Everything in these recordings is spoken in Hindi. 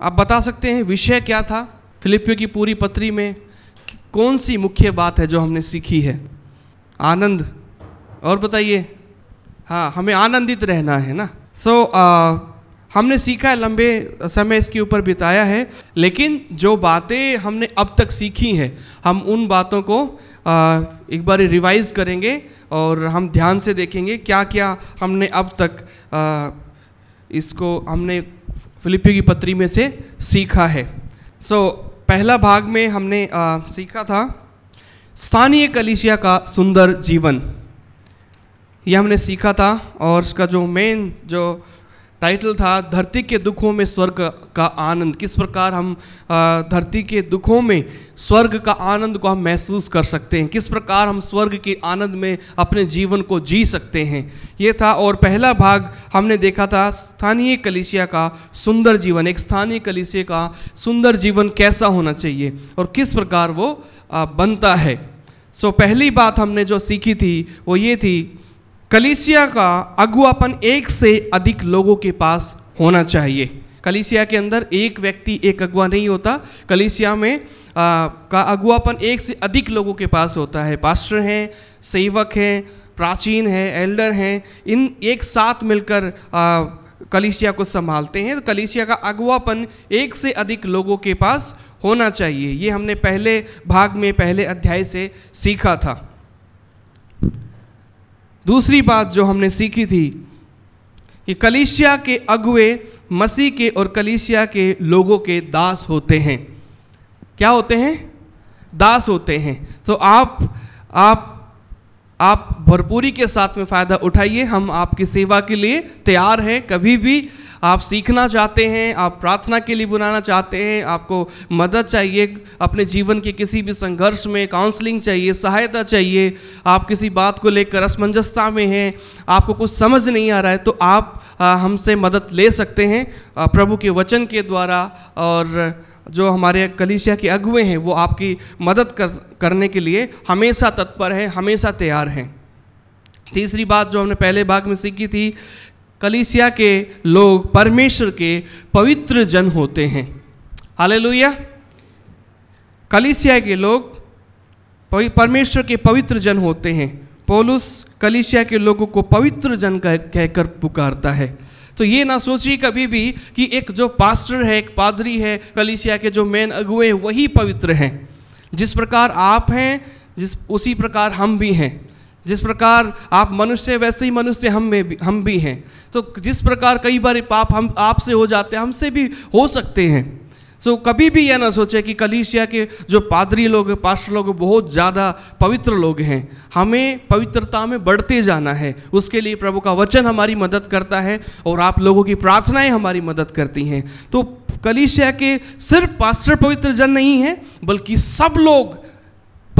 आप बता सकते हैं विषय क्या था फिलिपियो की पूरी पत्री में कौन सी मुख्य बात है जो हमने सीखी है आनंद और बताइए हाँ हमें आनंदित रहना है ना सो so, हमने सीखा है लंबे समय इसके ऊपर बिताया है लेकिन जो बातें हमने अब तक सीखी हैं हम उन बातों को आ, एक बार रिवाइज करेंगे और हम ध्यान से देखेंगे क्या क्या हमने अब तक आ, इसको हमने फिलिपियो की पत्री में से सीखा है सो so, पहला भाग में हमने आ, सीखा था स्थानीय कलिशिया का सुंदर जीवन यह हमने सीखा था और इसका जो मेन जो टाइटल था धरती के दुखों में स्वर्ग का आनंद किस प्रकार हम धरती के दुखों में स्वर्ग का आनंद को हम महसूस कर सकते हैं किस प्रकार हम स्वर्ग के आनंद में अपने जीवन को जी सकते हैं ये था और पहला भाग हमने देखा था स्थानीय कलिसिया का सुंदर जीवन एक स्थानीय कलिसिया का सुंदर जीवन कैसा होना चाहिए और किस प्रकार वो बनता है सो पहली बात हमने जो सीखी थी वो ये थी कलिसिया का अगुआपन एक से अधिक लोगों के पास होना चाहिए कलिसिया के अंदर एक व्यक्ति एक अगुआ नहीं होता कलिसिया में आ, का अगुआपन एक से अधिक लोगों के पास होता है पास्टर हैं सेवक हैं प्राचीन हैं एल्डर हैं इन एक साथ मिलकर आ, कलिसिया को संभालते हैं तो कलिसिया का अगुआपन एक से अधिक लोगों के पास होना चाहिए ये हमने पहले भाग में पहले अध्याय से सीखा था दूसरी बात जो हमने सीखी थी कि कलीसिया के अगुए मसीह के और कलीसिया के लोगों के दास होते हैं क्या होते हैं दास होते हैं तो आप आप आप भरपूरी के साथ में फ़ायदा उठाइए हम आपकी सेवा के लिए तैयार हैं कभी भी आप सीखना चाहते हैं आप प्रार्थना के लिए बुलाना चाहते हैं आपको मदद चाहिए अपने जीवन के किसी भी संघर्ष में काउंसलिंग चाहिए सहायता चाहिए आप किसी बात को लेकर असमंजसता में हैं आपको कुछ समझ नहीं आ रहा है तो आप हमसे मदद ले सकते हैं प्रभु के वचन के द्वारा और जो हमारे कलिसिया के अगुए हैं वो आपकी मदद कर करने के लिए हमेशा तत्पर हैं हमेशा तैयार हैं तीसरी बात जो हमने पहले भाग में सीखी थी कलिसिया के लोग परमेश्वर के पवित्र जन होते हैं हाल कलिसिया के लोग परमेश्वर के पवित्र जन होते हैं पोलुस कलिसिया के लोगों को पवित्र जन कहकर पुकारता है तो ये ना सोचिए कभी भी कि एक जो पास्टर है एक पादरी है कलिसिया के जो मेन अगुए वही पवित्र हैं जिस प्रकार आप हैं जिस उसी प्रकार हम भी हैं जिस प्रकार आप मनुष्य वैसे ही मनुष्य हम में भी हम भी हैं तो जिस प्रकार कई बार पाप हम आपसे हो जाते हैं हमसे भी हो सकते हैं सो so, कभी भी यह ना सोचे कि कलीसिया के जो पादरी लोग पास्टर लोग बहुत ज़्यादा पवित्र लोग हैं हमें पवित्रता में बढ़ते जाना है उसके लिए प्रभु का वचन हमारी मदद करता है और आप लोगों की प्रार्थनाएं हमारी मदद करती हैं तो कलीसिया के सिर्फ पास्टर पवित्र जन नहीं हैं बल्कि सब लोग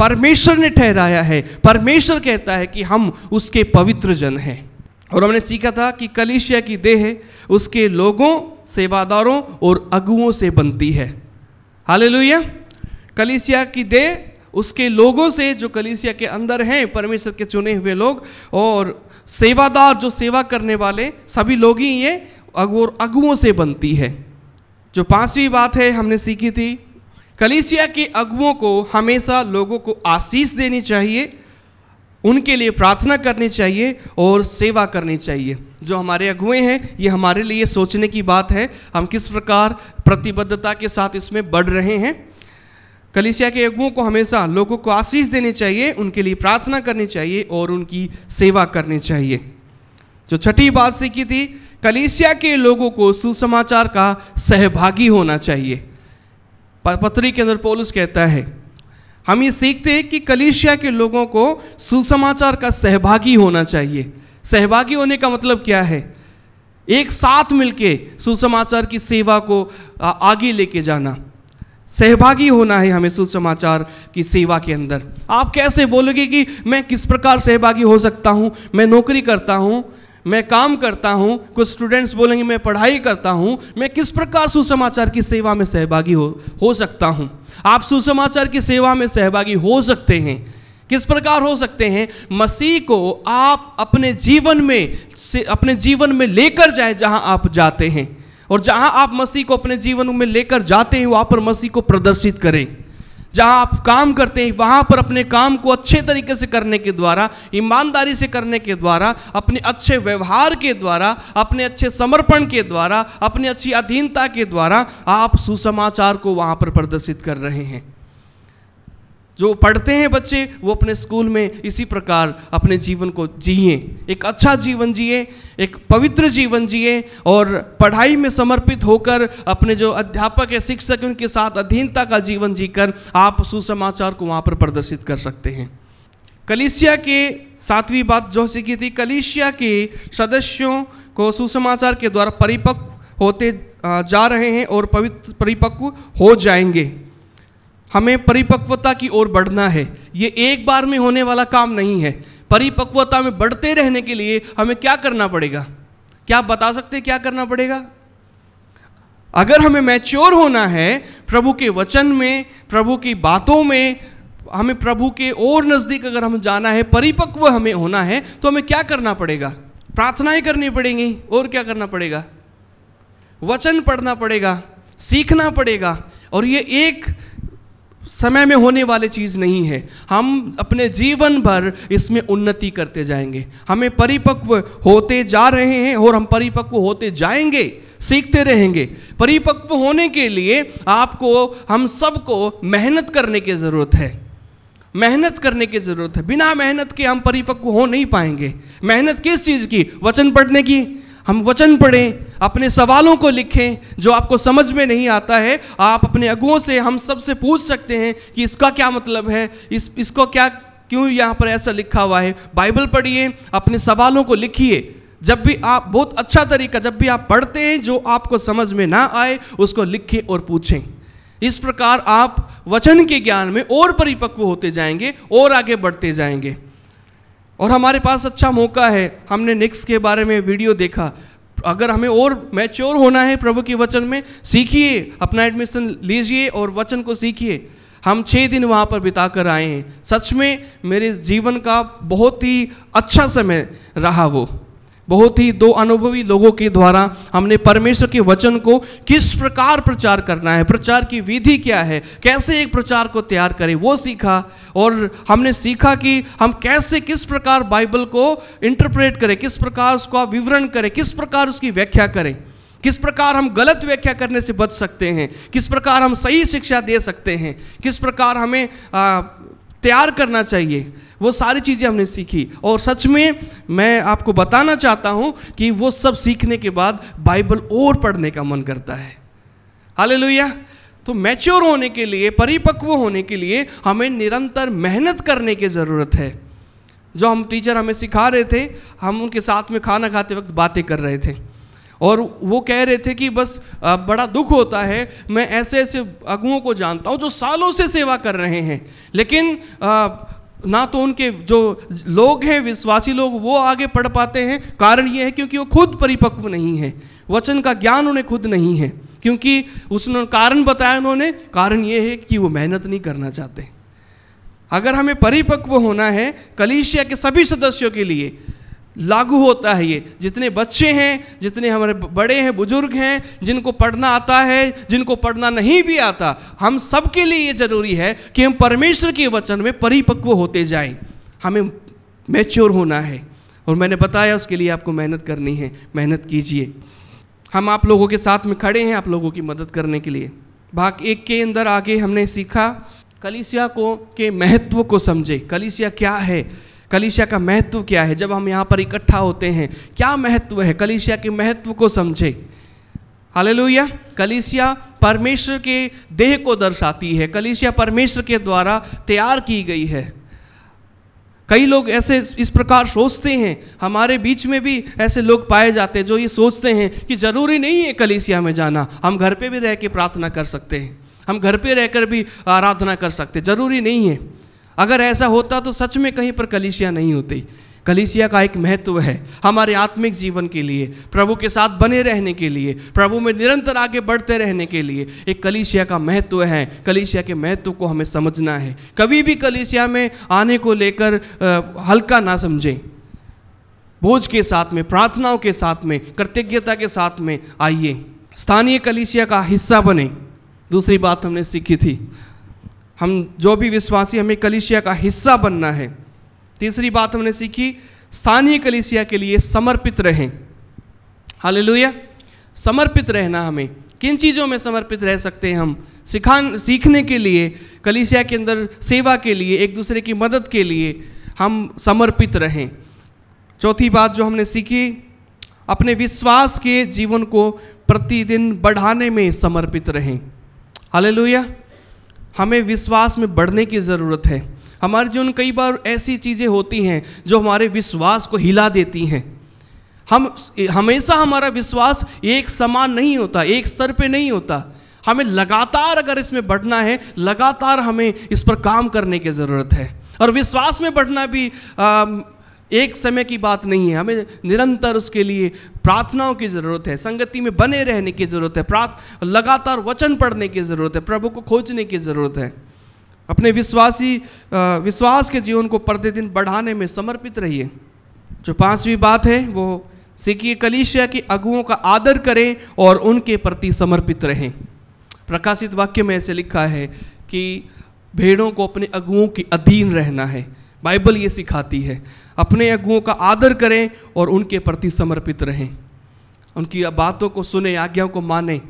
परमेश्वर ने ठहराया है परमेश्वर कहता है कि हम उसके पवित्र जन हैं और हमने सीखा था कि कलीसिया की देह उसके लोगों सेवादारों और अगुओं से बनती है हालेलुया कलिसिया की दे उसके लोगों से जो कलिसिया के अंदर हैं परमेश्वर के चुने हुए लोग और सेवादार जो सेवा करने वाले सभी लोग ही ये और अगुओं से बनती है जो पांचवी बात है हमने सीखी थी कलिसिया के अगुओं को हमेशा लोगों को आशीष देनी चाहिए उनके लिए प्रार्थना करनी चाहिए और सेवा करनी चाहिए जो हमारे अगुए हैं ये हमारे लिए सोचने की बात है हम किस प्रकार प्रतिबद्धता के साथ इसमें बढ़ रहे हैं कलिसिया के अगुओं को हमेशा लोगों को आशीष देने चाहिए उनके लिए प्रार्थना करनी चाहिए और उनकी सेवा करनी चाहिए जो छठी बात सीखी थी कलिसिया के लोगों को सुसमाचार का सहभागी होना चाहिए पत्री के अंदर पोलस कहता है हम ये सीखते हैं कि कलिसिया के लोगों को सुसमाचार का सहभागी होना चाहिए सहभागी होने का मतलब क्या है एक साथ मिलके सुसमाचार की सेवा को आगे लेके जाना सहभागी होना है हमें सुसमाचार की सेवा के अंदर आप कैसे बोलोगे कि मैं किस प्रकार सहभागी हो सकता हूँ मैं नौकरी करता हूँ मैं काम करता हूँ कुछ स्टूडेंट्स बोलेंगे मैं पढ़ाई करता हूँ मैं किस प्रकार सुसमाचार की सेवा में सहभागी हो हो सकता हूँ आप सुसमाचार की सेवा में सहभागी हो सकते हैं किस प्रकार हो सकते हैं मसीह को आप अपने जीवन में से अपने जीवन में लेकर जाए जहां आप जाते हैं और जहां आप मसीह को अपने जीवन में लेकर जाते हैं वहां पर मसीह को प्रदर्शित करें जहां आप काम करते हैं वहां पर अपने काम को अच्छे तरीके से करने के द्वारा ईमानदारी से करने के द्वारा अपने अच्छे व्यवहार के द्वारा अपने अच्छे समर्पण के द्वारा अपनी अच्छी अधीनता के द्वारा आप सुसमाचार को वहां पर प्रदर्शित कर रहे हैं जो पढ़ते हैं बच्चे वो अपने स्कूल में इसी प्रकार अपने जीवन को जिए एक अच्छा जीवन जिए एक पवित्र जीवन जिए और पढ़ाई में समर्पित होकर अपने जो अध्यापक या शिक्षक उनके साथ अधीनता का जीवन जीकर आप सुसमाचार को वहाँ पर प्रदर्शित कर सकते हैं कलिसिया के सातवीं बात जो सीखी थी कलिसिया के सदस्यों को सुसमाचार के द्वारा परिपक्व होते जा रहे हैं और पवित्र परिपक्व हो जाएंगे हमें परिपक्वता की ओर बढ़ना है ये एक बार में होने वाला काम नहीं है परिपक्वता में बढ़ते रहने के लिए हमें क्या करना पड़ेगा क्या आप बता सकते हैं क्या करना पड़ेगा अगर हमें मैच्योर होना है प्रभु के वचन में प्रभु की बातों में हमें प्रभु के और नज़दीक अगर हम जाना है परिपक्व हमें होना है तो हमें क्या करना पड़ेगा प्रार्थनाएं करनी पड़ेंगी और क्या करना पड़ेगा वचन पढ़ना पड़ेगा सीखना पड़ेगा और ये एक समय में होने वाली चीज़ नहीं है हम अपने जीवन भर इसमें उन्नति करते जाएंगे हमें परिपक्व होते जा रहे हैं और हम परिपक्व होते जाएंगे सीखते रहेंगे परिपक्व होने के लिए आपको हम सबको मेहनत करने की ज़रूरत है मेहनत करने की ज़रूरत है बिना मेहनत के हम परिपक्व हो नहीं पाएंगे मेहनत किस चीज़ की वचन पढ़ने की हम वचन पढ़ें अपने सवालों को लिखें जो आपको समझ में नहीं आता है आप अपने अगुओं से हम सबसे पूछ सकते हैं कि इसका क्या मतलब है इस इसको क्या क्यों यहाँ पर ऐसा लिखा हुआ है बाइबल पढ़िए अपने सवालों को लिखिए जब भी आप बहुत अच्छा तरीका जब भी आप पढ़ते हैं जो आपको समझ में ना आए उसको लिखें और पूछें इस प्रकार आप वचन के ज्ञान में और परिपक्व होते जाएंगे और आगे बढ़ते जाएंगे और हमारे पास अच्छा मौका है हमने निक्स के बारे में वीडियो देखा अगर हमें और मैच्योर होना है प्रभु के वचन में सीखिए अपना एडमिशन लीजिए और वचन को सीखिए हम छः दिन वहाँ पर बिता कर आए हैं सच में मेरे जीवन का बहुत ही अच्छा समय रहा वो बहुत ही दो अनुभवी लोगों के द्वारा हमने परमेश्वर के वचन को किस प्रकार प्रचार करना है प्रचार की विधि क्या है कैसे एक प्रचार को तैयार करें वो सीखा और हमने सीखा कि हम कैसे किस प्रकार बाइबल को इंटरप्रेट करें किस प्रकार उसका विवरण करें किस प्रकार उसकी व्याख्या करें किस प्रकार हम गलत व्याख्या करने से बच सकते हैं किस प्रकार हम सही शिक्षा दे सकते हैं किस प्रकार हमें तैयार करना चाहिए वो सारी चीज़ें हमने सीखी और सच में मैं आपको बताना चाहता हूँ कि वो सब सीखने के बाद बाइबल और पढ़ने का मन करता है हाल तो मैच्योर होने के लिए परिपक्व होने के लिए हमें निरंतर मेहनत करने की ज़रूरत है जो हम टीचर हमें सिखा रहे थे हम उनके साथ में खाना खाते वक्त बातें कर रहे थे और वो कह रहे थे कि बस बड़ा दुख होता है मैं ऐसे ऐसे अगुओं को जानता हूँ जो सालों से सेवा कर रहे हैं लेकिन ना तो उनके जो लोग हैं विश्वासी लोग वो आगे पढ़ पाते हैं कारण ये है क्योंकि वो खुद परिपक्व नहीं है वचन का ज्ञान उन्हें खुद नहीं है क्योंकि उसने कारण बताया उन्होंने कारण ये है कि वो मेहनत नहीं करना चाहते अगर हमें परिपक्व होना है कलीसिया के सभी सदस्यों के लिए लागू होता है ये जितने बच्चे हैं जितने हमारे बड़े हैं बुजुर्ग हैं जिनको पढ़ना आता है जिनको पढ़ना नहीं भी आता हम सबके लिए ये ज़रूरी है कि हम परमेश्वर के वचन में परिपक्व होते जाएं हमें मैच्योर होना है और मैंने बताया उसके लिए आपको मेहनत करनी है मेहनत कीजिए हम आप लोगों के साथ में खड़े हैं आप लोगों की मदद करने के लिए भाग एक के अंदर आगे हमने सीखा कलिसिया को के महत्व को समझे कलिसिया क्या है कलिशिया का महत्व क्या है जब हम यहाँ पर इकट्ठा होते हैं क्या महत्व है कलिशिया के महत्व को समझे हालेलुया कलिसिया परमेश्वर के देह को दर्शाती है कलिसिया परमेश्वर के द्वारा तैयार की गई है कई लोग ऐसे इस प्रकार सोचते हैं हमारे बीच में भी ऐसे लोग पाए जाते हैं जो ये सोचते हैं कि ज़रूरी नहीं है कलिसिया में जाना हम घर पे भी रह के प्रार्थना कर सकते हैं हम घर पे रहकर भी आराधना कर सकते हैं ज़रूरी नहीं है अगर ऐसा होता तो सच में कहीं पर कलिसिया नहीं होती कलिसिया का एक महत्व है हमारे आत्मिक जीवन के लिए प्रभु के साथ बने रहने के लिए प्रभु में निरंतर आगे बढ़ते रहने के लिए एक कलिसिया का महत्व है कलिसिया के महत्व को हमें समझना है कभी भी कलिसिया में आने को लेकर हल्का ना समझें बोझ के साथ में प्रार्थनाओं के साथ में कृतज्ञता के साथ में आइए स्थानीय कलिसिया का हिस्सा बने दूसरी बात हमने सीखी थी हम जो भी विश्वासी हमें कलिसिया का हिस्सा बनना है तीसरी बात हमने सीखी स्थानीय कलिसिया के लिए समर्पित रहें हालेलुया समर्पित रहना हमें किन चीज़ों में समर्पित रह सकते हैं हम सिखान सीखने के लिए कलिसिया के अंदर सेवा के लिए एक दूसरे की मदद के लिए हम समर्पित रहें चौथी बात जो हमने सीखी अपने विश्वास के जीवन को प्रतिदिन बढ़ाने में समर्पित रहें हालेलुया हमें विश्वास में बढ़ने की ज़रूरत है हमारे जीवन कई बार ऐसी चीज़ें होती हैं जो हमारे विश्वास को हिला देती हैं हम हमेशा हमारा विश्वास एक समान नहीं होता एक स्तर पे नहीं होता हमें लगातार अगर इसमें बढ़ना है लगातार हमें इस पर काम करने की ज़रूरत है और विश्वास में बढ़ना भी आ, एक समय की बात नहीं है हमें निरंतर उसके लिए प्रार्थनाओं की ज़रूरत है संगति में बने रहने की ज़रूरत है प्रार्थ लगातार वचन पढ़ने की ज़रूरत है प्रभु को खोजने की ज़रूरत है अपने विश्वासी विश्वास के जीवन को प्रतिदिन बढ़ाने में समर्पित रहिए जो पांचवी बात है वो सीखिए कलिशिया के अगुओं का आदर करें और उनके प्रति समर्पित रहें प्रकाशित वाक्य में ऐसे लिखा है कि भेड़ों को अपने अगुओं के अधीन रहना है बाइबल ये सिखाती है अपने अगुओं का आदर करें और उनके प्रति समर्पित रहें उनकी बातों को सुने आज्ञाओं को माने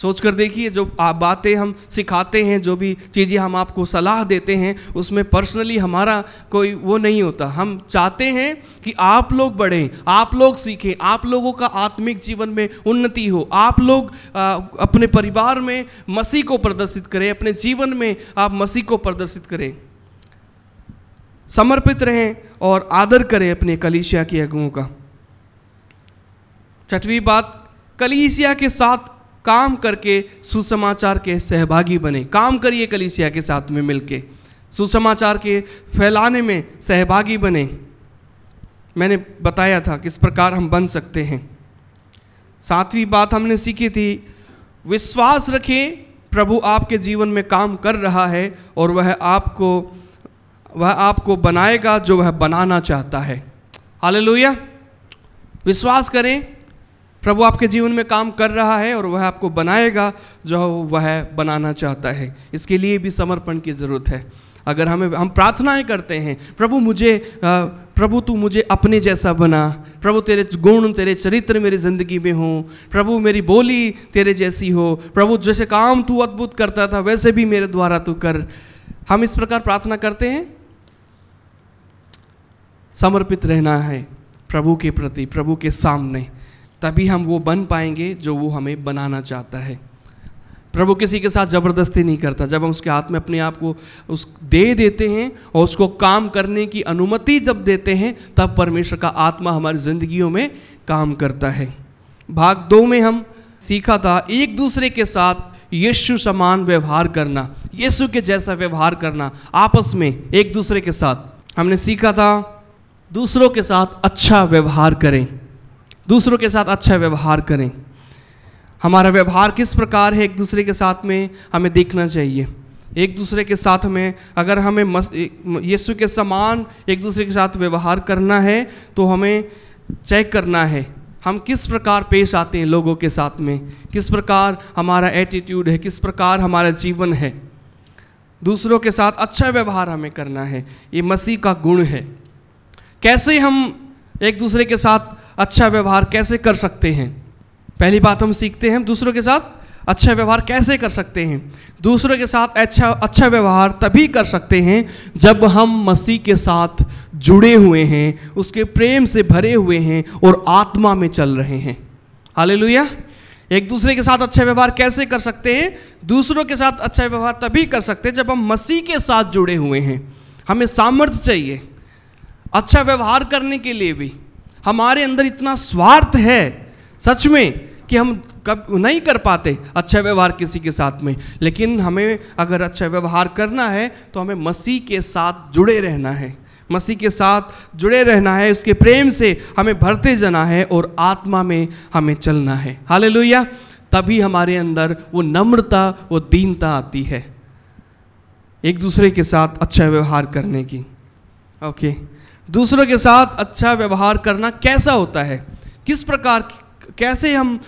सोच कर देखिए जो बातें हम सिखाते हैं जो भी चीज़ें हम आपको सलाह देते हैं उसमें पर्सनली हमारा कोई वो नहीं होता हम चाहते हैं कि आप लोग बढ़ें आप लोग सीखें आप लोगों का आत्मिक जीवन में उन्नति हो आप लोग आ, अपने परिवार में मसीह को प्रदर्शित करें अपने जीवन में आप मसीह को प्रदर्शित करें समर्पित रहें और आदर करें अपने कलीसिया के अगुओं का छठवीं बात कलीसिया के साथ काम करके सुसमाचार के सहभागी बने काम करिए कलीसिया के साथ में मिलके सुसमाचार के फैलाने में सहभागी बने मैंने बताया था किस प्रकार हम बन सकते हैं सातवीं बात हमने सीखी थी विश्वास रखें प्रभु आपके जीवन में काम कर रहा है और वह आपको वह आपको बनाएगा जो वह बनाना चाहता है लोहिया विश्वास करें प्रभु आपके जीवन में काम कर रहा है और वह आपको बनाएगा जो वह बनाना चाहता है इसके लिए भी समर्पण की ज़रूरत है अगर हमें हम प्रार्थनाएं करते हैं प्रभु मुझे प्रभु तू मुझे अपने जैसा बना प्रभु तेरे गुण तेरे चरित्र मेरी ज़िंदगी में हो प्रभु मेरी बोली तेरे जैसी हो प्रभु जैसे काम तू अद्भुत करता था वैसे भी मेरे द्वारा तू कर हम इस प्रकार प्रार्थना करते हैं समर्पित रहना है प्रभु के प्रति प्रभु के सामने तभी हम वो बन पाएंगे जो वो हमें बनाना चाहता है प्रभु किसी के साथ ज़बरदस्ती नहीं करता जब हम उसके हाथ में अपने आप को उस दे देते हैं और उसको काम करने की अनुमति जब देते हैं तब परमेश्वर का आत्मा हमारी ज़िंदगियों में काम करता है भाग दो में हम सीखा था एक दूसरे के साथ यीशु समान व्यवहार करना यीशु के जैसा व्यवहार करना आपस में एक दूसरे के साथ हमने सीखा था दूसरों के साथ अच्छा व्यवहार करें दूसरों के साथ अच्छा व्यवहार करें हमारा व्यवहार किस प्रकार है एक दूसरे के साथ में हमें देखना चाहिए एक दूसरे के साथ में अगर हमें यीशु के समान एक दूसरे के साथ व्यवहार करना है तो हमें चेक करना है हम किस प्रकार पेश आते हैं लोगों के साथ में किस प्रकार हमारा एटीट्यूड है किस प्रकार हमारा जीवन है दूसरों के साथ अच्छा व्यवहार हमें करना है ये मसीह का गुण है कैसे हम एक दूसरे के साथ अच्छा व्यवहार कैसे कर सकते हैं पहली बात हम सीखते हैं हम दूसरों के साथ अच्छा व्यवहार कैसे कर सकते हैं दूसरों के साथ अच्छा अच्छा व्यवहार तभी कर सकते हैं जब हम मसीह के साथ जुड़े हुए हैं उसके प्रेम से भरे हुए हैं और आत्मा में चल रहे हैं हाले एक दूसरे के साथ अच्छा व्यवहार कैसे कर सकते हैं दूसरों के साथ अच्छा व्यवहार तभी कर सकते हैं जब हम मसीह के साथ जुड़े हुए हैं हमें सामर्थ्य चाहिए अच्छा व्यवहार करने के लिए भी हमारे अंदर इतना स्वार्थ है सच में कि हम कब नहीं कर पाते अच्छा व्यवहार किसी के साथ में लेकिन हमें अगर अच्छा व्यवहार करना है तो हमें मसीह के साथ जुड़े रहना है मसीह के साथ जुड़े रहना है उसके प्रेम से हमें भरते जाना है और आत्मा में हमें चलना है हाल तभी हमारे अंदर वो नम्रता वो दीनता आती है एक दूसरे के साथ अच्छा व्यवहार करने की ओके okay. दूसरों के साथ अच्छा व्यवहार करना कैसा होता है किस प्रकार कैसे हम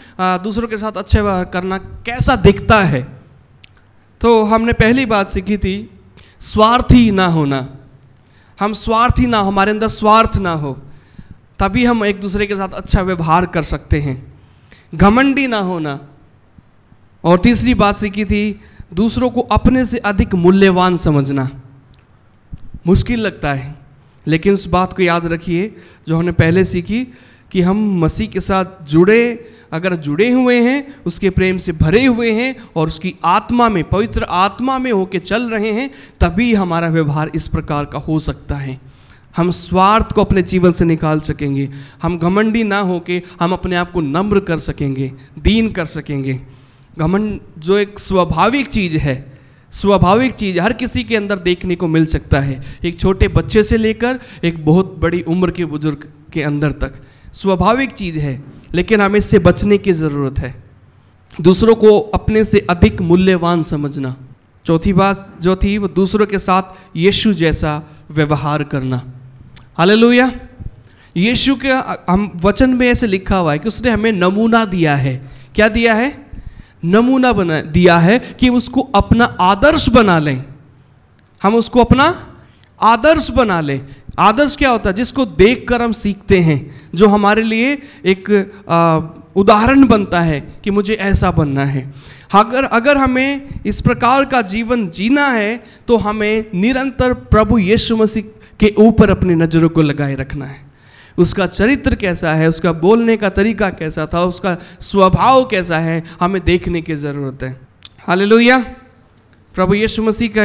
दूसरों के साथ अच्छा व्यवहार करना कैसा दिखता है तो हमने पहली बात सीखी थी स्वार्थी ना होना हम स्वार्थी ना हो हमारे अंदर स्वार्थ ना हो तभी हम एक दूसरे के साथ अच्छा व्यवहार कर सकते हैं घमंडी ना होना और तीसरी बात सीखी थी दूसरों को अपने से अधिक मूल्यवान समझना मुश्किल लगता है लेकिन उस बात को याद रखिए जो हमने पहले सीखी कि हम मसीह के साथ जुड़े अगर जुड़े हुए हैं उसके प्रेम से भरे हुए हैं और उसकी आत्मा में पवित्र आत्मा में होके चल रहे हैं तभी हमारा व्यवहार इस प्रकार का हो सकता है हम स्वार्थ को अपने जीवन से निकाल सकेंगे हम घमंडी ना होके हम अपने आप को नम्र कर सकेंगे दीन कर सकेंगे घमंड जो एक स्वाभाविक चीज़ है स्वाभाविक चीज़ हर किसी के अंदर देखने को मिल सकता है एक छोटे बच्चे से लेकर एक बहुत बड़ी उम्र के बुजुर्ग के अंदर तक स्वाभाविक चीज़ है लेकिन हमें इससे बचने की ज़रूरत है दूसरों को अपने से अधिक मूल्यवान समझना चौथी बात जो थी वो दूसरों के साथ यीशु जैसा व्यवहार करना हाल लोहिया यीशु के हम वचन में ऐसे लिखा हुआ है कि उसने हमें नमूना दिया है क्या दिया है नमूना बना दिया है कि उसको अपना आदर्श बना लें हम उसको अपना आदर्श बना लें आदर्श क्या होता है जिसको देखकर हम सीखते हैं जो हमारे लिए एक उदाहरण बनता है कि मुझे ऐसा बनना है अगर अगर हमें इस प्रकार का जीवन जीना है तो हमें निरंतर प्रभु यीशु मसीह के ऊपर अपनी नज़रों को लगाए रखना है उसका चरित्र कैसा है उसका बोलने का तरीका कैसा था उसका स्वभाव कैसा है हमें देखने की ज़रूरत है लोहिया प्रभु यीशु मसीह का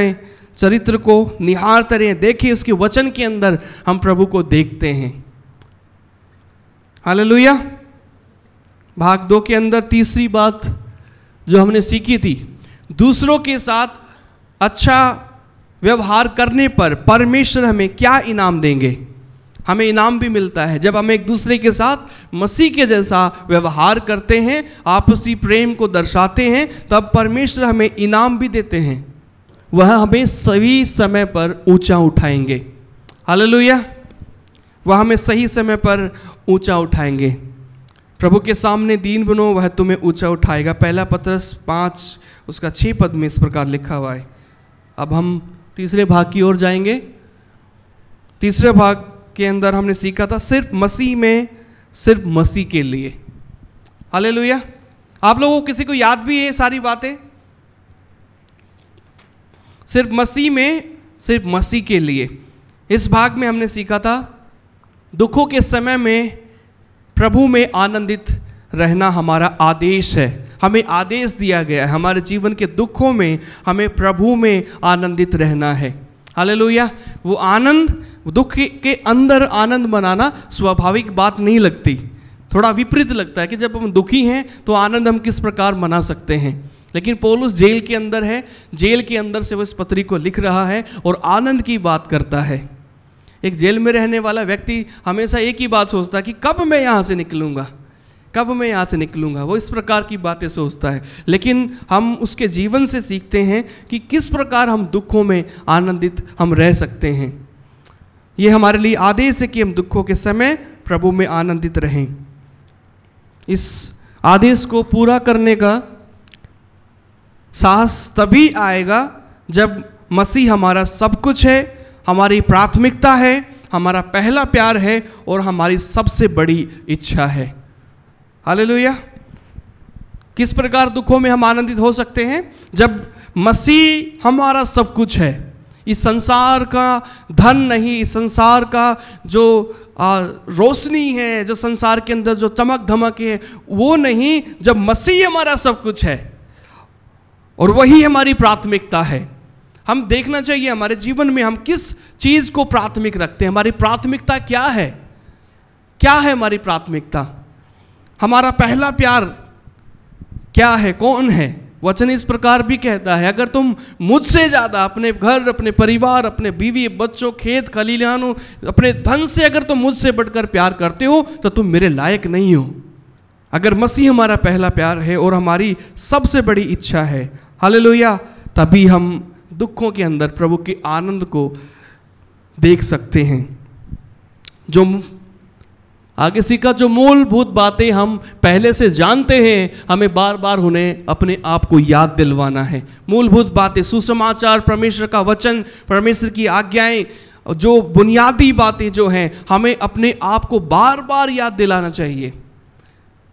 चरित्र को निहार तरें देखिए उसके वचन के अंदर हम प्रभु को देखते हैं हाल भाग दो के अंदर तीसरी बात जो हमने सीखी थी दूसरों के साथ अच्छा व्यवहार करने पर परमेश्वर हमें क्या इनाम देंगे हमें इनाम भी मिलता है जब हम एक दूसरे के साथ मसीह के जैसा व्यवहार करते हैं आपसी प्रेम को दर्शाते हैं तब परमेश्वर हमें इनाम भी देते हैं वह हमें सही समय पर ऊंचा उठाएंगे हालेलुया वह हमें सही समय पर ऊंचा उठाएंगे प्रभु के सामने दीन बनो वह तुम्हें ऊंचा उठाएगा पहला पत्रस पाँच उसका छः पद में इस प्रकार लिखा हुआ है अब हम तीसरे भाग की ओर जाएंगे तीसरे भाग के अंदर हमने सीखा था सिर्फ मसीह में सिर्फ मसीह के लिए हाले आप लोगों को किसी को याद भी है सारी बातें सिर्फ मसीह में सिर्फ मसीह के लिए इस भाग में हमने सीखा था दुखों के समय में प्रभु में आनंदित रहना हमारा आदेश है हमें आदेश दिया गया है हमारे जीवन के दुखों में हमें प्रभु में आनंदित रहना है हाल वो आनंद दुख के अंदर आनंद मनाना स्वाभाविक बात नहीं लगती थोड़ा विपरीत लगता है कि जब हम दुखी हैं तो आनंद हम किस प्रकार मना सकते हैं लेकिन पोलूस जेल के अंदर है जेल के अंदर से वो इस पत्री को लिख रहा है और आनंद की बात करता है एक जेल में रहने वाला व्यक्ति हमेशा एक ही बात सोचता है कि कब मैं यहाँ से निकलूँगा कब मैं यहाँ से निकलूँगा वो इस प्रकार की बातें सोचता है लेकिन हम उसके जीवन से सीखते हैं कि किस प्रकार हम दुखों में आनंदित हम रह सकते हैं ये हमारे लिए आदेश है कि हम दुखों के समय प्रभु में आनंदित रहें इस आदेश को पूरा करने का साहस तभी आएगा जब मसीह हमारा सब कुछ है हमारी प्राथमिकता है हमारा पहला प्यार है और हमारी सबसे बड़ी इच्छा है हालेलुया किस प्रकार दुखों में हम आनंदित हो सकते हैं जब मसीह हमारा सब कुछ है इस संसार का धन नहीं इस संसार का जो आ, रोशनी है जो संसार के अंदर जो चमक धमक है वो नहीं जब मसीह हमारा सब कुछ है और वही हमारी प्राथमिकता है हम देखना चाहिए हमारे जीवन में हम किस चीज़ को प्राथमिक रखते हैं हमारी प्राथमिकता क्या है क्या है हमारी प्राथमिकता हमारा पहला प्यार क्या है कौन है वचन इस प्रकार भी कहता है अगर तुम मुझसे ज़्यादा अपने घर अपने परिवार अपने बीवी बच्चों खेत खलीलानों अपने धन से अगर तुम मुझसे बढ़कर प्यार करते हो तो तुम मेरे लायक नहीं हो अगर मसीह हमारा पहला प्यार है और हमारी सबसे बड़ी इच्छा है लोहिया तभी हम दुखों के अंदर प्रभु के आनंद को देख सकते हैं जो आगे सीखा जो मूलभूत बातें हम पहले से जानते हैं हमें बार बार उन्हें अपने आप को याद दिलवाना है मूलभूत बातें सुसमाचार परमेश्वर का वचन परमेश्वर की आज्ञाएं जो बुनियादी बातें जो हैं हमें अपने आप को बार बार याद दिलाना चाहिए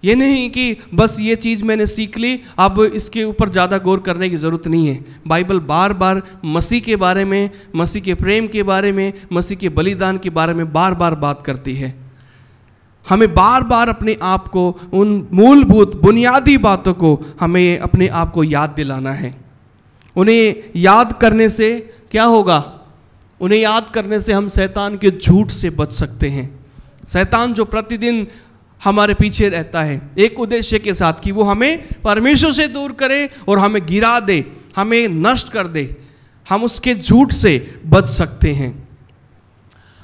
ये नहीं कि बस ये चीज़ मैंने सीख ली अब इसके ऊपर ज़्यादा गौर करने की ज़रूरत नहीं है बाइबल बार बार मसीह के बारे में मसीह के प्रेम के बारे में मसीह के बलिदान के बारे में बार बार बात करती है हमें बार बार अपने आप को उन मूलभूत बुनियादी बातों को हमें अपने आप को याद दिलाना है उन्हें याद करने से क्या होगा उन्हें याद करने से हम शैतान के झूठ से बच सकते हैं शैतान जो प्रतिदिन हमारे पीछे रहता है एक उद्देश्य के साथ कि वो हमें परमेश्वर से दूर करे और हमें गिरा दे हमें नष्ट कर दे हम उसके झूठ से बच सकते हैं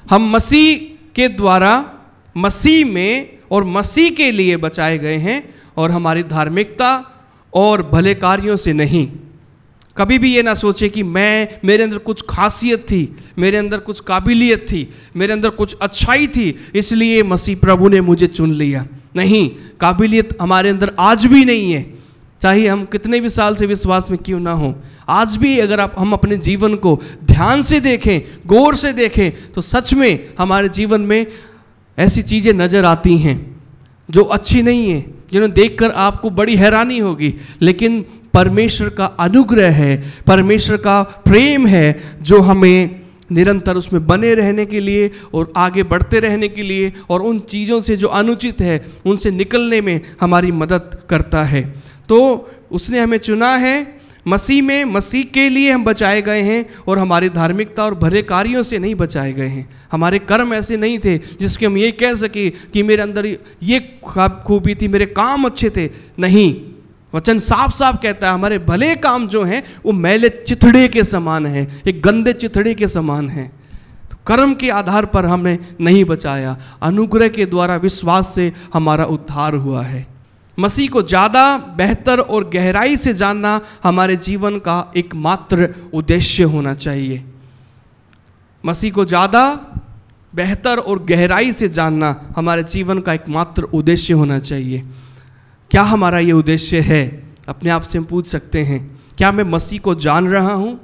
हम मसीह के द्वारा मसीह में और मसीह के लिए बचाए गए हैं और हमारी धार्मिकता और भले कार्यों से नहीं कभी भी ये ना सोचे कि मैं मेरे अंदर कुछ खासियत थी मेरे अंदर कुछ काबिलियत थी मेरे अंदर कुछ अच्छाई थी इसलिए मसीह प्रभु ने मुझे चुन लिया नहीं काबिलियत हमारे अंदर आज भी नहीं है चाहे हम कितने भी साल से विश्वास में क्यों ना हो आज भी अगर आप हम अपने जीवन को ध्यान से देखें गौर से देखें तो सच में हमारे जीवन में ऐसी चीज़ें नज़र आती हैं जो अच्छी नहीं है जिन्हें देखकर आपको बड़ी हैरानी होगी लेकिन परमेश्वर का अनुग्रह है परमेश्वर का प्रेम है जो हमें निरंतर उसमें बने रहने के लिए और आगे बढ़ते रहने के लिए और उन चीज़ों से जो अनुचित है उनसे निकलने में हमारी मदद करता है तो उसने हमें चुना है मसीह में मसीह के लिए हम बचाए गए हैं और हमारी धार्मिकता और भरे कार्यों से नहीं बचाए गए हैं हमारे कर्म ऐसे नहीं थे जिसके हम ये कह सके कि मेरे अंदर ये खूबी थी मेरे काम अच्छे थे नहीं वचन साफ साफ कहता है हमारे भले काम जो हैं वो मैले चिथड़े के समान हैं एक गंदे चिथड़े के समान हैं तो कर्म के आधार पर हमें नहीं बचाया अनुग्रह के द्वारा विश्वास से हमारा उद्धार हुआ है मसीह को ज़्यादा बेहतर और गहराई से जानना हमारे जीवन का एकमात्र उद्देश्य होना चाहिए मसीह को ज़्यादा बेहतर और गहराई से जानना हमारे जीवन का एकमात्र उद्देश्य होना चाहिए क्या हमारा ये उद्देश्य है अपने आप से हम पूछ सकते हैं क्या मैं मसीह को जान रहा हूँ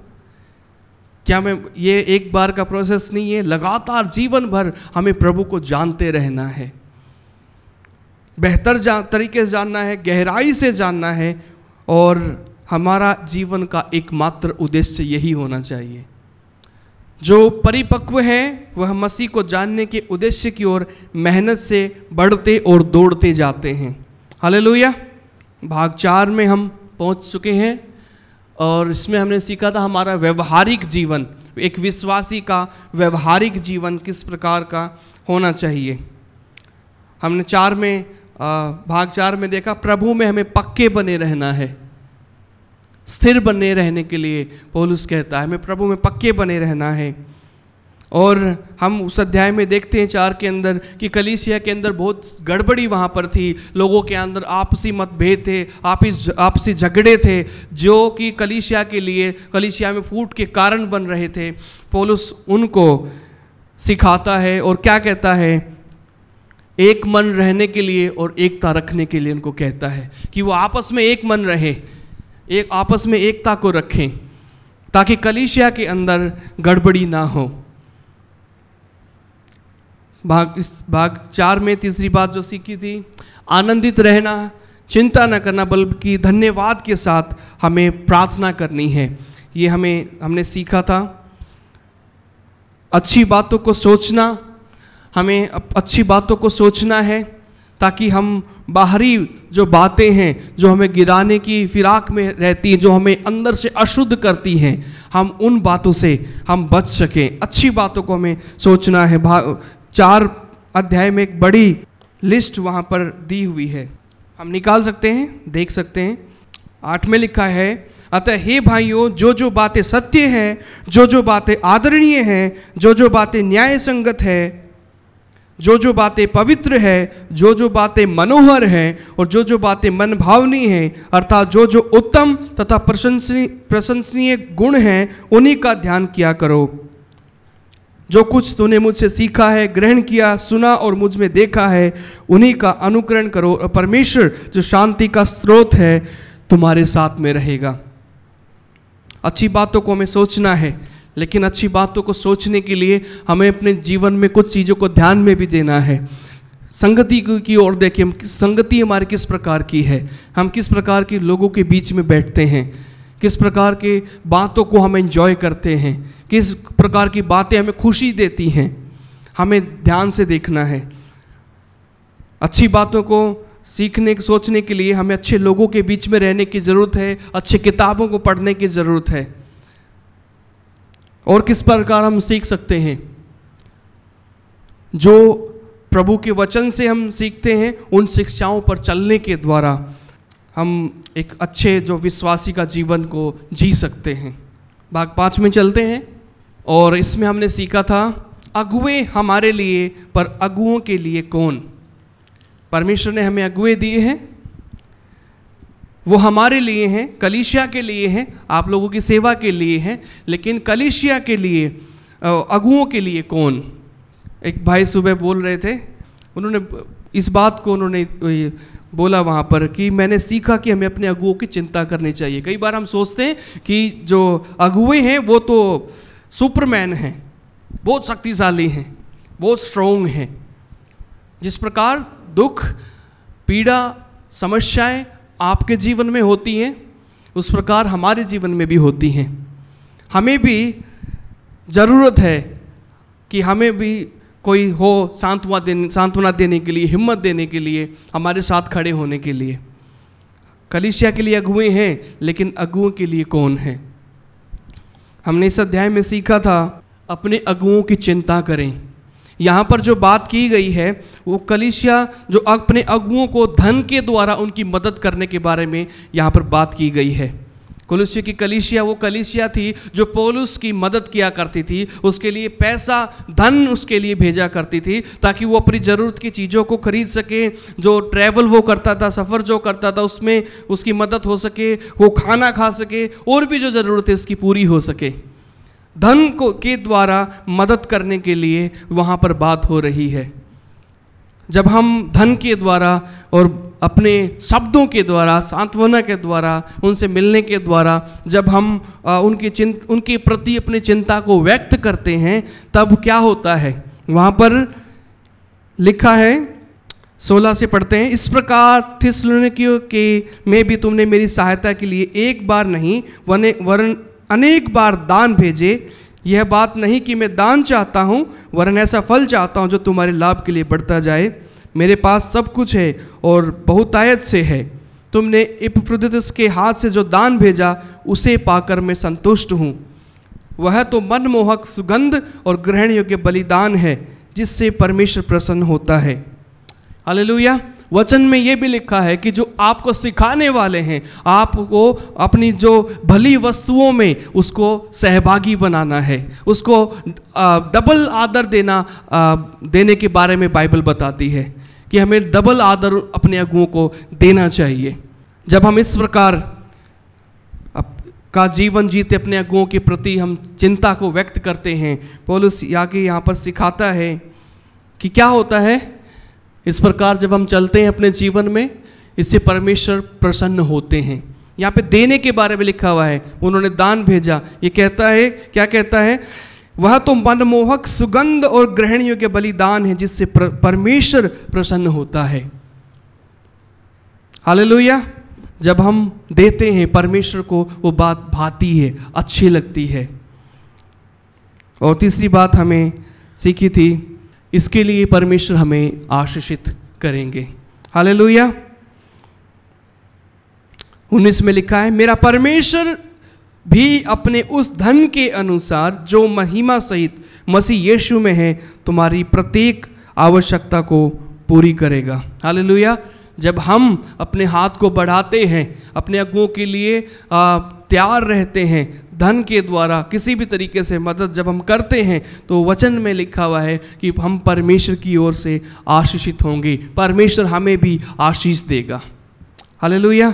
क्या मैं ये एक बार का प्रोसेस नहीं है लगातार जीवन भर हमें प्रभु को जानते रहना है बेहतर जा तरीके से जानना है गहराई से जानना है और हमारा जीवन का एकमात्र उद्देश्य यही होना चाहिए जो परिपक्व हैं वह मसीह को जानने के उद्देश्य की ओर मेहनत से बढ़ते और दौड़ते जाते हैं लोहिया भाग चार में हम पहुंच चुके हैं और इसमें हमने सीखा था हमारा व्यवहारिक जीवन एक विश्वासी का व्यवहारिक जीवन किस प्रकार का होना चाहिए हमने चार में भाग चार में देखा प्रभु में हमें पक्के बने रहना है स्थिर बने रहने के लिए पौलुस कहता है हमें प्रभु में पक्के बने रहना है और हम उस अध्याय में देखते हैं चार के अंदर कि कलीसिया के अंदर बहुत गड़बड़ी वहाँ पर थी लोगों के अंदर आपसी मतभेद थे आपसी आपसी झगड़े थे जो कि कलीसिया के लिए कलीसिया में फूट के कारण बन रहे थे पोलुस उनको सिखाता है और क्या कहता है एक मन रहने के लिए और एकता रखने के लिए उनको कहता है कि वो आपस में एक मन रहे एक आपस में एकता को रखें ताकि कलिशिया के अंदर गड़बड़ी ना हो भाग इस भाग चार में तीसरी बात जो सीखी थी आनंदित रहना चिंता न करना बल्कि धन्यवाद के साथ हमें प्रार्थना करनी है ये हमें हमने सीखा था अच्छी बातों को सोचना हमें अच्छी बातों को सोचना है ताकि हम बाहरी जो बातें हैं जो हमें गिराने की फिराक में रहती हैं जो हमें अंदर से अशुद्ध करती हैं हम उन बातों से हम बच सकें अच्छी बातों को हमें सोचना है चार अध्याय में एक बड़ी लिस्ट वहाँ पर दी हुई है हम निकाल सकते हैं देख सकते हैं आठ में लिखा है अतः हे भाइयों जो जो बातें सत्य हैं जो जो बातें आदरणीय हैं जो जो बातें न्याय संगत है जो जो बातें पवित्र है जो जो बातें मनोहर हैं और जो जो बातें मनभावनी हैं अर्थात जो जो उत्तम तथा प्रशंसनीय प्रशंसनीय गुण हैं उन्हीं का ध्यान किया करो जो कुछ तूने मुझसे सीखा है ग्रहण किया सुना और मुझ में देखा है उन्हीं का अनुकरण करो और परमेश्वर जो शांति का स्रोत है तुम्हारे साथ में रहेगा अच्छी बातों को हमें सोचना है लेकिन अच्छी बातों को सोचने के लिए हमें अपने जीवन में कुछ चीज़ों को ध्यान में भी देना है संगति की ओर देखें संगति हमारी किस प्रकार की है हम किस प्रकार के लोगों के बीच में बैठते हैं किस प्रकार के बातों को हम एंजॉय करते हैं किस प्रकार की बातें हमें खुशी देती हैं हमें ध्यान से देखना है अच्छी बातों को सीखने सोचने के लिए हमें अच्छे लोगों के बीच में रहने की ज़रूरत है अच्छी किताबों को पढ़ने की ज़रूरत है और किस प्रकार हम सीख सकते हैं जो प्रभु के वचन से हम सीखते हैं उन शिक्षाओं पर चलने के द्वारा हम एक अच्छे जो विश्वासी का जीवन को जी सकते हैं भाग पाँच में चलते हैं और इसमें हमने सीखा था अगुए हमारे लिए पर अगुओं के लिए कौन परमेश्वर ने हमें अगुए दिए हैं वो हमारे लिए हैं कलिशिया के लिए हैं आप लोगों की सेवा के लिए हैं लेकिन कलिशिया के लिए अगुओं के लिए कौन एक भाई सुबह बोल रहे थे उन्होंने इस बात को उन्होंने बोला वहाँ पर कि मैंने सीखा कि हमें अपने अगुओं की चिंता करनी चाहिए कई बार हम सोचते हैं कि जो अगुए हैं वो तो सुपरमैन हैं बहुत शक्तिशाली हैं बहुत स्ट्रोंग हैं जिस प्रकार दुख पीड़ा समस्याएं आपके जीवन में होती हैं उस प्रकार हमारे जीवन में भी होती हैं हमें भी ज़रूरत है कि हमें भी कोई हो सांत्वना देने सांत्वना देने के लिए हिम्मत देने के लिए हमारे साथ खड़े होने के लिए कलिशिया के लिए अगुए हैं लेकिन अगुओं के लिए कौन है हमने इस अध्याय में सीखा था अपने अगुओं की चिंता करें यहाँ पर जो बात की गई है वो कलिशिया जो अपने अगुओं को धन के द्वारा उनकी मदद करने के बारे में यहाँ पर बात की गई है कुलुष्य की कलिशिया वो कलिशिया थी जो पोलुस की मदद किया करती थी उसके लिए पैसा धन उसके लिए भेजा करती थी ताकि वो अपनी ज़रूरत की चीज़ों को खरीद सके जो ट्रैवल वो करता था सफ़र जो करता था उसमें उसकी मदद हो सके वो खाना खा सके और भी जो ज़रूरत है उसकी पूरी हो सके धन को के द्वारा मदद करने के लिए वहाँ पर बात हो रही है जब हम धन के द्वारा और अपने शब्दों के द्वारा सांत्वना के द्वारा उनसे मिलने के द्वारा जब हम आ, उनकी चिंत उनके प्रति अपनी चिंता को व्यक्त करते हैं तब क्या होता है वहाँ पर लिखा है सोलह से पढ़ते हैं इस प्रकार थिस के में भी तुमने मेरी सहायता के लिए एक बार नहीं वने वरन अनेक बार दान भेजे यह बात नहीं कि मैं दान चाहता हूँ वरन ऐसा फल चाहता हूँ जो तुम्हारे लाभ के लिए बढ़ता जाए मेरे पास सब कुछ है और बहुतायत से है तुमने इपफ्रुदितस के हाथ से जो दान भेजा उसे पाकर मैं संतुष्ट हूँ वह तो मनमोहक सुगंध और ग्रहण योग्य बलिदान है जिससे परमेश्वर प्रसन्न होता है हालेलुया वचन में ये भी लिखा है कि जो आपको सिखाने वाले हैं आपको अपनी जो भली वस्तुओं में उसको सहभागी बनाना है उसको डबल आदर देना देने के बारे में बाइबल बताती है कि हमें डबल आदर अपने अगुओं को देना चाहिए जब हम इस प्रकार का जीवन जीते अपने अगुओं के प्रति हम चिंता को व्यक्त करते हैं पोलुस आगे यहाँ पर सिखाता है कि क्या होता है इस प्रकार जब हम चलते हैं अपने जीवन में इससे परमेश्वर प्रसन्न होते हैं यहाँ पे देने के बारे में लिखा हुआ है उन्होंने दान भेजा ये कहता है क्या कहता है वह तो मनमोहक सुगंध और ग्रहण योग्य बलिदान है जिससे प्र, परमेश्वर प्रसन्न होता है हाल जब हम देते हैं परमेश्वर को वो बात भाती है अच्छी लगती है और तीसरी बात हमें सीखी थी इसके लिए परमेश्वर हमें आशीषित करेंगे हाल लोहिया उन्नीस में लिखा है मेरा परमेश्वर भी अपने उस धन के अनुसार जो महिमा सहित मसीह यीशु में है तुम्हारी प्रत्येक आवश्यकता को पूरी करेगा हाल लोहिया जब हम अपने हाथ को बढ़ाते हैं अपने अगुओं के लिए तैयार रहते हैं धन के द्वारा किसी भी तरीके से मदद जब हम करते हैं तो वचन में लिखा हुआ है कि हम परमेश्वर की ओर से आशीषित होंगे परमेश्वर हमें भी आशीष देगा हालेलुया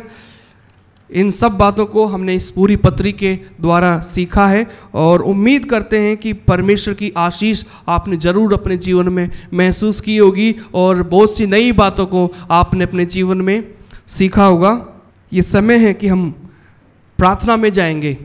इन सब बातों को हमने इस पूरी पत्री के द्वारा सीखा है और उम्मीद करते हैं कि परमेश्वर की आशीष आपने ज़रूर अपने जीवन में महसूस की होगी और बहुत सी नई बातों को आपने अपने जीवन में सीखा होगा ये समय है कि हम प्रार्थना में जाएंगे